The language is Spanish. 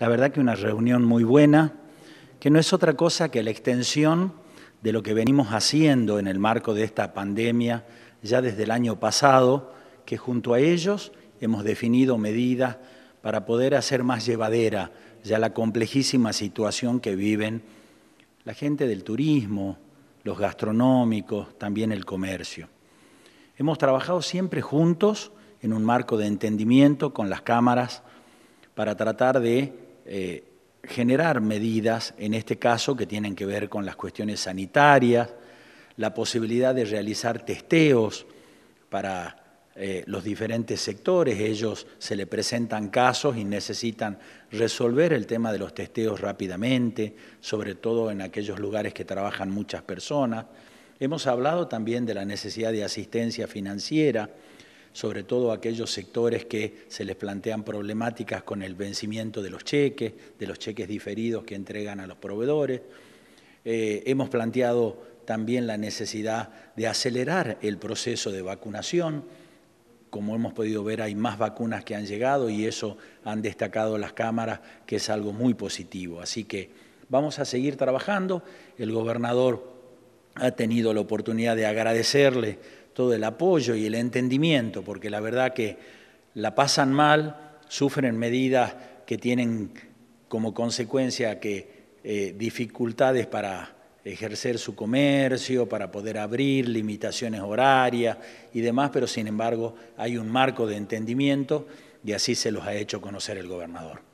la verdad que una reunión muy buena, que no es otra cosa que la extensión de lo que venimos haciendo en el marco de esta pandemia ya desde el año pasado, que junto a ellos hemos definido medidas para poder hacer más llevadera ya la complejísima situación que viven la gente del turismo, los gastronómicos, también el comercio. Hemos trabajado siempre juntos en un marco de entendimiento con las cámaras para tratar de eh, generar medidas, en este caso, que tienen que ver con las cuestiones sanitarias, la posibilidad de realizar testeos para eh, los diferentes sectores. Ellos se le presentan casos y necesitan resolver el tema de los testeos rápidamente, sobre todo en aquellos lugares que trabajan muchas personas. Hemos hablado también de la necesidad de asistencia financiera sobre todo aquellos sectores que se les plantean problemáticas con el vencimiento de los cheques, de los cheques diferidos que entregan a los proveedores. Eh, hemos planteado también la necesidad de acelerar el proceso de vacunación. Como hemos podido ver, hay más vacunas que han llegado y eso han destacado las cámaras, que es algo muy positivo. Así que vamos a seguir trabajando. El gobernador ha tenido la oportunidad de agradecerle del apoyo y el entendimiento, porque la verdad que la pasan mal, sufren medidas que tienen como consecuencia que eh, dificultades para ejercer su comercio, para poder abrir, limitaciones horarias y demás, pero sin embargo hay un marco de entendimiento y así se los ha hecho conocer el gobernador.